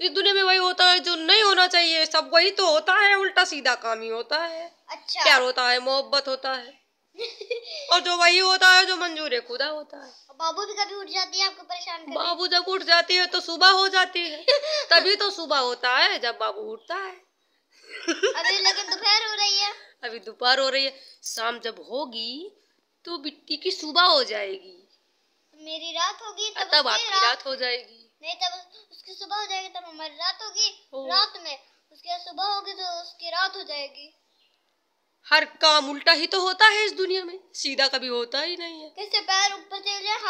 इस दुनिया में वही होता है जो नहीं होना चाहिए सब वही तो होता है उल्टा सीधा काम ही होता है अच्छा प्यार होता है मोहब्बत होता है और जो वही होता है जो मंजूर है खुदा होता है बाबू भी कभी उठ जाती है आपको परेशान बाबू जब उठ जाती है तो सुबह हो जाती है तभी तो सुबह होता है जब बाबू उठता है अभी लेकिन दोपहर हो रही है अभी दोपहर हो रही है शाम जब होगी तो बिट्टी की सुबह हो जाएगी मेरी रात होगी तो तब, तब आपकी रात हो जाएगी नहीं तब जाएगी तब हमारी रात होगी रात में उसके बाद सुबह होगी तो उसकी रात हो जाएगी हर काम उल्टा ही तो होता है इस दुनिया में सीधा कभी होता ही नहीं है किससे पैर ऊपर चल जाए